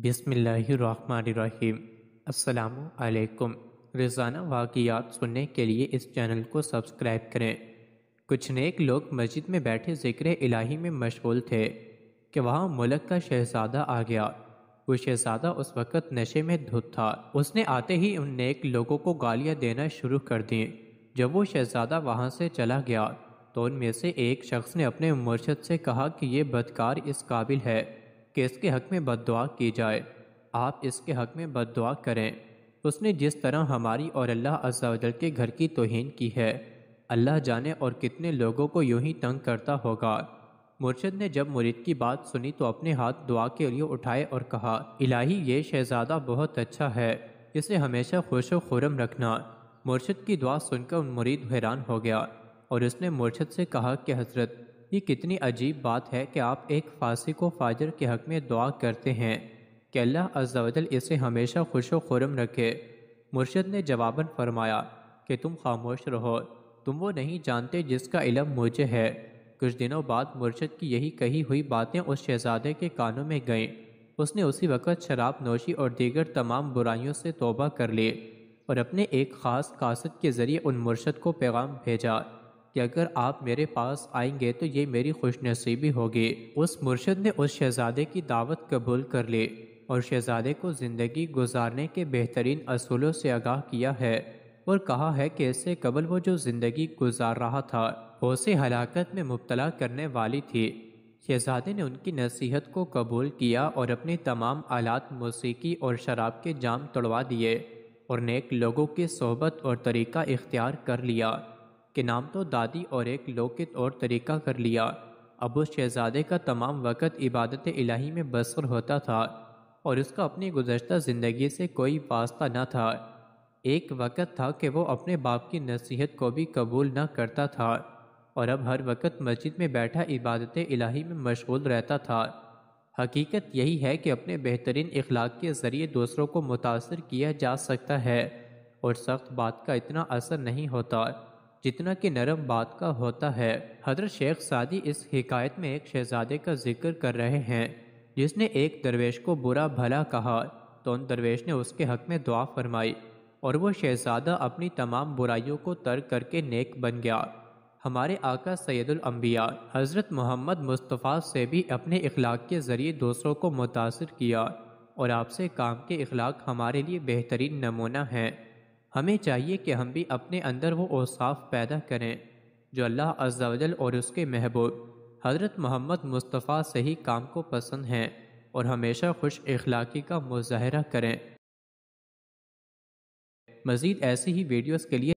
बिसमीम् अलैक्म रोज़ाना वाकियात सुनने के लिए इस चैनल को सब्सक्राइब करें कुछ नेक लोग मस्जिद में बैठे ज़िक्र इलाही में मशगूल थे कि वहाँ मुल्क का शहजादा आ गया वो शहजादा उस वक़्त नशे में धुत था उसने आते ही उन नेक लोगों को गालियाँ देना शुरू कर दी जब वो शहजादा वहाँ से चला गया तो उनमें से एक शख्स ने अपने मुर्शद से कहा कि ये बदकार इस काबिल है कि इसके हक में दुआ की जाए आप इसके हक में दुआ करें उसने जिस तरह हमारी और अल्लाह अजाजल के घर की तोहन की है अल्लाह जाने और कितने लोगों को यूं ही तंग करता होगा मुर्शद ने जब मुरीद की बात सुनी तो अपने हाथ दुआ के लिए उठाए और कहा इलाही ये शहजादा बहुत अच्छा है इसे हमेशा खुश खुरम रखना मुर्शद की दुआ सुनकर उन मुरीद हैरान हो गया और उसने मुर्शद से कहा कि हजरत ये कितनी अजीब बात है कि आप एक फांसी को फाजर के हक में दुआ करते हैं कि अल्लाह अज्जावजल इसे हमेशा खुश खुरम रखे मुर्शद ने जवाबन फरमाया कि तुम खामोश रहो तुम वो नहीं जानते जिसका इलम मुझे है कुछ दिनों बाद मुर्शद की यही कही हुई बातें उस शहजादे के कानों में गईं उसने उसी वक़्त शराब नोशी और दीगर तमाम बुराइयों से तोबा कर ली और अपने एक ख़ास कासद के ज़रिए उन मुर्शद को पैगाम भेजा कि अगर आप मेरे पास आएंगे तो ये मेरी खुशनसीबी होगी उस मुर्शद ने उस शहजादे की दावत कबूल कर ली और शहजादे को ज़िंदगी गुजारने के बेहतरीन असूलों से आगाह किया है और कहा है कि इससे कबल वो जो ज़िंदगी गुजार रहा था उसे हलाकत में मुबतला करने वाली थी शहजादे ने उनकी नसीहत को कबूल किया और अपने तमाम आलात मौसीकी और शराब के जाम तोड़वा दिए और नेक लोगों की सोहबत और तरीका इख्तियार कर लिया कि नाम तो दादी और एक लोकित और तरीका कर लिया अब उस शहजादे का तमाम वक़्त इबादत इलाही में बसर होता था और उसका अपनी गुजशत ज़िंदगी से कोई वास्ता न था एक वक़्त था कि वो अपने बाप की नसीहत को भी कबूल न करता था और अब हर वक़्त मस्जिद में बैठा इबादत इलाही में मशगूल रहता था हकीकत यही है कि अपने बेहतरीन अखलाक के ज़रिए दूसरों को मुतासर किया जा सकता है और सख्त बात का इतना असर नहीं होता जितना कि नरम बात का होता है हजरत शेख सादी इस हिकायत में एक शहजादे का जिक्र कर रहे हैं जिसने एक दरवेश को बुरा भला कहा तो उन दरवेश ने उसके हक में दुआ फरमाई और वो शहजादा अपनी तमाम बुराइयों को तर्क करके नेक बन गया हमारे आका सैदुलम्बिया हज़रत मोहम्मद मुस्तफ़ा से भी अपने इखलाक के ज़रिए दूसरों को मुतासर किया और आपसे काम के इखलाक हमारे लिए बेहतरीन नमूना हैं हमें चाहिए कि हम भी अपने अंदर वो औसाफ पैदा करें जो अल्लाह अज्जावजल और उसके महबूब हज़रत मोहम्मद मुस्तफ़ा से ही काम को पसंद हैं और हमेशा खुश अखलाक़ी का मुजाहरा करें मज़ीद ऐसी ही वीडियोज़ के लिए